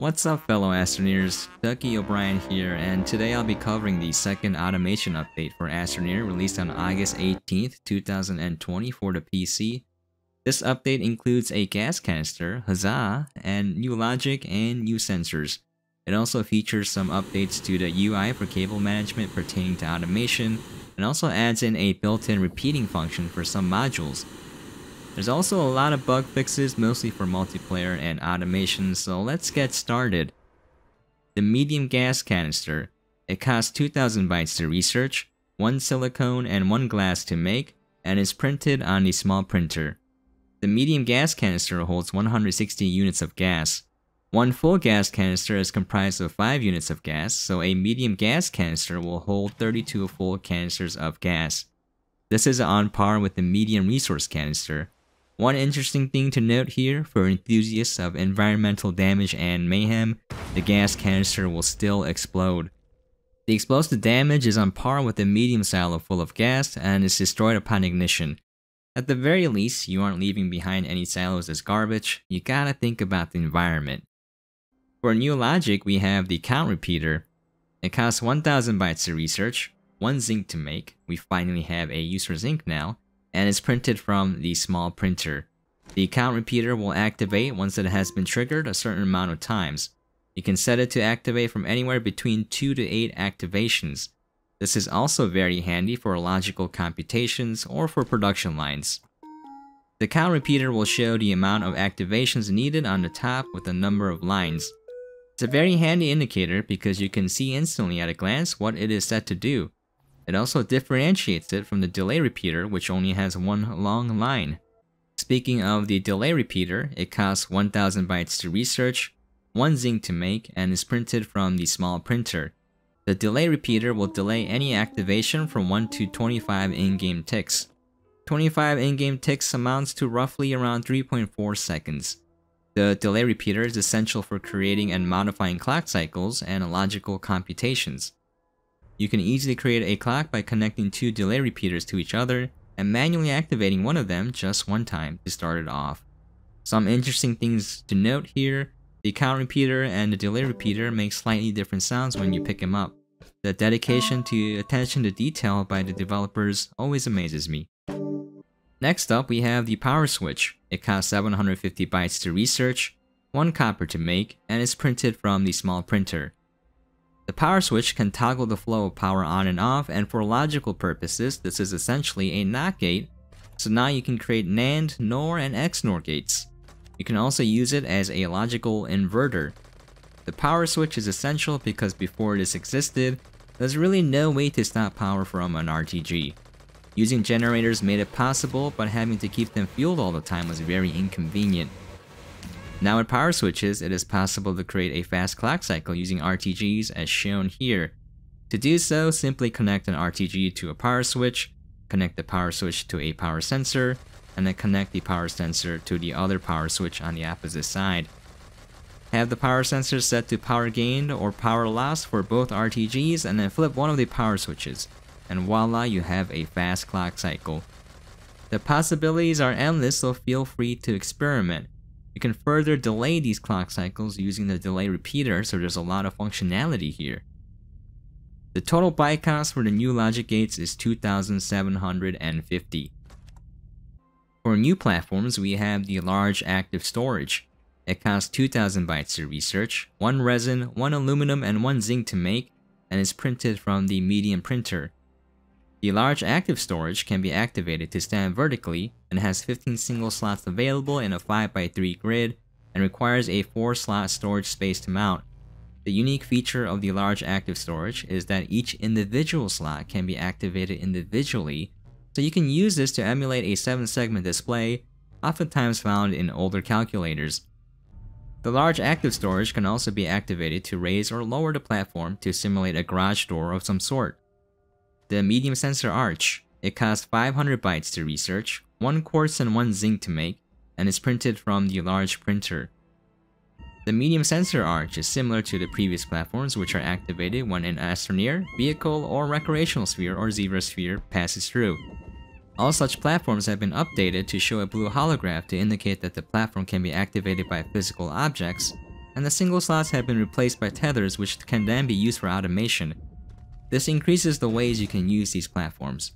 What's up fellow Astroneers, Ducky O'Brien here and today I'll be covering the second automation update for Astroneer released on August 18th, 2020 for the PC. This update includes a gas canister, huzzah, and new logic and new sensors. It also features some updates to the UI for cable management pertaining to automation, and also adds in a built-in repeating function for some modules, there's also a lot of bug fixes, mostly for multiplayer and automation, so let's get started. The medium gas canister. It costs 2000 bytes to research, 1 silicone and 1 glass to make, and is printed on a small printer. The medium gas canister holds 160 units of gas. One full gas canister is comprised of 5 units of gas, so a medium gas canister will hold 32 full canisters of gas. This is on par with the medium resource canister, one interesting thing to note here, for enthusiasts of environmental damage and mayhem, the gas canister will still explode. The explosive damage is on par with a medium silo full of gas and is destroyed upon ignition. At the very least, you aren't leaving behind any silos as garbage, you gotta think about the environment. For new logic, we have the count repeater. It costs 1000 bytes to research, 1 zinc to make, we finally have a user zinc now, and is printed from the small printer. The count repeater will activate once it has been triggered a certain amount of times. You can set it to activate from anywhere between 2 to 8 activations. This is also very handy for logical computations or for production lines. The count repeater will show the amount of activations needed on the top with a number of lines. It's a very handy indicator because you can see instantly at a glance what it is set to do. It also differentiates it from the delay repeater which only has one long line. Speaking of the delay repeater, it costs 1000 bytes to research, 1 zinc to make, and is printed from the small printer. The delay repeater will delay any activation from 1 to 25 in-game ticks. 25 in-game ticks amounts to roughly around 3.4 seconds. The delay repeater is essential for creating and modifying clock cycles and logical computations. You can easily create a clock by connecting two delay repeaters to each other and manually activating one of them just one time to start it off. Some interesting things to note here, the count repeater and the delay repeater make slightly different sounds when you pick them up. The dedication to attention to detail by the developers always amazes me. Next up we have the power switch. It costs 750 bytes to research, 1 copper to make, and is printed from the small printer. The power switch can toggle the flow of power on and off, and for logical purposes, this is essentially a NOT gate, so now you can create NAND, NOR, and XNOR gates. You can also use it as a logical inverter. The power switch is essential because before this existed, there's really no way to stop power from an RTG. Using generators made it possible, but having to keep them fueled all the time was very inconvenient. Now with power switches, it is possible to create a fast clock cycle using RTGs as shown here. To do so, simply connect an RTG to a power switch, connect the power switch to a power sensor, and then connect the power sensor to the other power switch on the opposite side. Have the power sensor set to power gained or power loss for both RTGs and then flip one of the power switches, and voila you have a fast clock cycle. The possibilities are endless so feel free to experiment. You can further delay these clock cycles using the delay repeater, so there's a lot of functionality here. The total buy cost for the new logic gates is 2,750. For new platforms, we have the large active storage. It costs 2,000 bytes to research, 1 resin, 1 aluminum, and 1 zinc to make, and is printed from the medium printer. The large active storage can be activated to stand vertically and has 15 single slots available in a 5x3 grid and requires a 4 slot storage space to mount. The unique feature of the large active storage is that each individual slot can be activated individually, so you can use this to emulate a 7 segment display, oftentimes found in older calculators. The large active storage can also be activated to raise or lower the platform to simulate a garage door of some sort the medium sensor arch. It costs 500 bytes to research, 1 quartz and 1 zinc to make, and is printed from the large printer. The medium sensor arch is similar to the previous platforms which are activated when an astroneer, vehicle, or recreational sphere or zebra sphere passes through. All such platforms have been updated to show a blue holograph to indicate that the platform can be activated by physical objects, and the single slots have been replaced by tethers which can then be used for automation, this increases the ways you can use these platforms.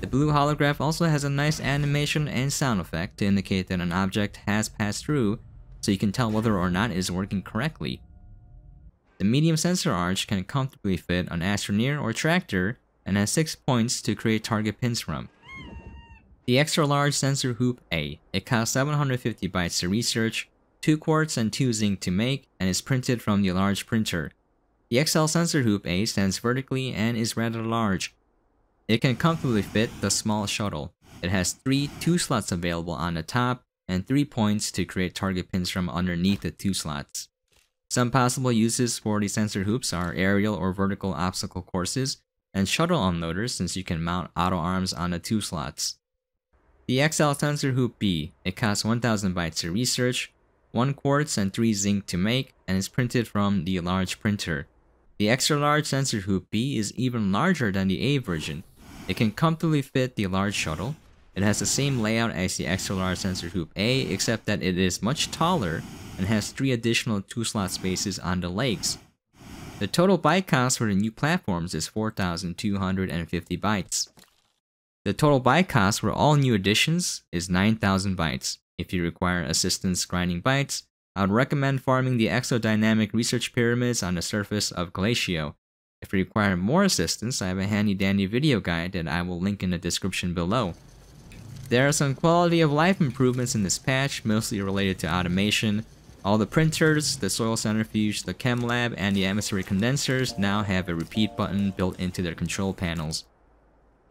The blue holograph also has a nice animation and sound effect to indicate that an object has passed through, so you can tell whether or not it is working correctly. The medium sensor arch can comfortably fit an astroneer or tractor and has 6 points to create target pins from. The extra large sensor hoop A, it costs 750 bytes to research, 2 quartz and 2 zinc to make, and is printed from the large printer. The XL sensor hoop A stands vertically and is rather large. It can comfortably fit the small shuttle. It has three two slots available on the top and three points to create target pins from underneath the two slots. Some possible uses for the sensor hoops are aerial or vertical obstacle courses and shuttle unloaders since you can mount auto arms on the two slots. The XL Sensor Hoop B, it costs 1000 bytes to research, 1 quartz and 3 zinc to make, and is printed from the large printer. The extra large sensor hoop B is even larger than the A version. It can comfortably fit the large shuttle. It has the same layout as the extra large sensor hoop A except that it is much taller and has three additional two slot spaces on the legs. The total byte cost for the new platforms is 4,250 bytes. The total byte cost for all new additions is 9,000 bytes. If you require assistance grinding bytes, I would recommend farming the exodynamic research pyramids on the surface of Glacio. If you require more assistance, I have a handy dandy video guide that I will link in the description below. There are some quality of life improvements in this patch, mostly related to automation. All the printers, the soil centrifuge, the chem lab, and the atmospheric condensers now have a repeat button built into their control panels.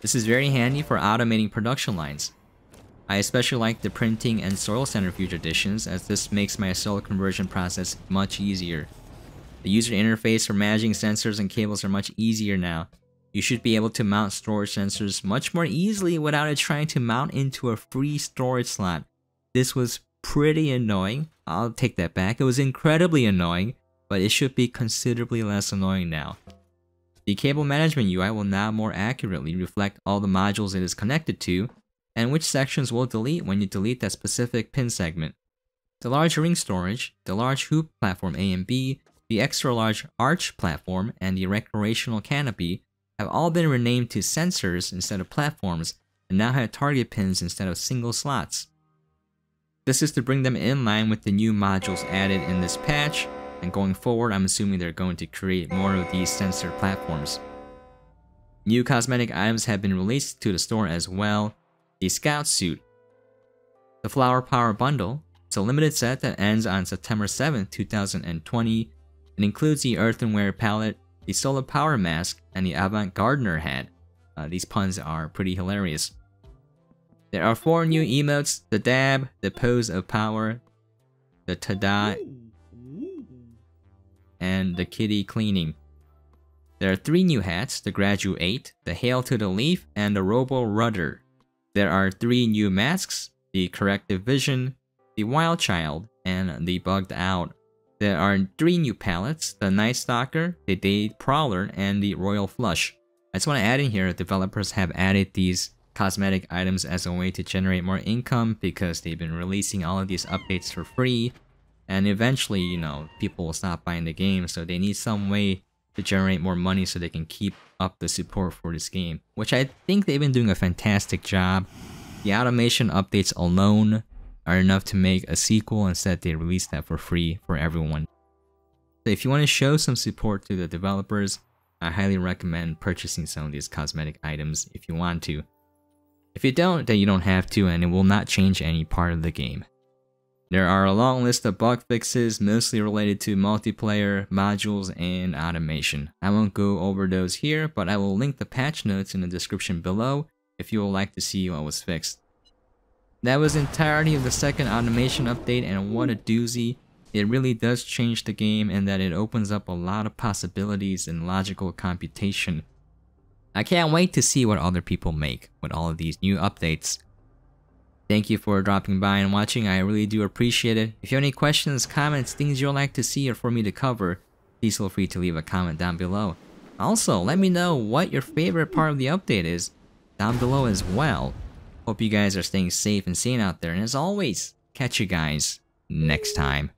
This is very handy for automating production lines. I especially like the printing and soil centrifuge editions as this makes my soil conversion process much easier. The user interface for managing sensors and cables are much easier now. You should be able to mount storage sensors much more easily without it trying to mount into a free storage slot. This was pretty annoying. I'll take that back. It was incredibly annoying, but it should be considerably less annoying now. The cable management UI will now more accurately reflect all the modules it is connected to, and which sections will delete when you delete that specific pin segment. The large ring storage, the large hoop platform A and B, the extra large arch platform, and the recreational canopy have all been renamed to sensors instead of platforms and now have target pins instead of single slots. This is to bring them in line with the new modules added in this patch, and going forward I'm assuming they're going to create more of these sensor platforms. New cosmetic items have been released to the store as well, the Scout Suit. The Flower Power Bundle is a limited set that ends on September 7, 2020, and includes the Earthenware Palette, the Solar Power Mask, and the Avant Gardener Hat. Uh, these puns are pretty hilarious. There are four new emotes, the dab, the pose of power, the tada, and the kitty cleaning. There are three new hats, the graduate, the hail to the leaf, and the robo rudder. There are three new masks, the corrective vision, the wild child, and the bugged out. There are three new palettes, the Night Stalker, the Day Prowler, and the Royal Flush. I just want to add in here, developers have added these cosmetic items as a way to generate more income because they've been releasing all of these updates for free. And eventually, you know, people will stop buying the game, so they need some way to generate more money so they can keep up the support for this game, which I think they've been doing a fantastic job. The automation updates alone are enough to make a sequel, instead they release that for free for everyone. So if you want to show some support to the developers, I highly recommend purchasing some of these cosmetic items if you want to. If you don't, then you don't have to and it will not change any part of the game. There are a long list of bug fixes, mostly related to multiplayer, modules, and automation. I won't go over those here, but I will link the patch notes in the description below if you would like to see what was fixed. That was entirety of the second automation update and what a doozy. It really does change the game in that it opens up a lot of possibilities in logical computation. I can't wait to see what other people make with all of these new updates. Thank you for dropping by and watching, I really do appreciate it. If you have any questions, comments, things you'd like to see or for me to cover, please feel free to leave a comment down below. Also, let me know what your favorite part of the update is down below as well. Hope you guys are staying safe and sane out there, and as always, catch you guys next time.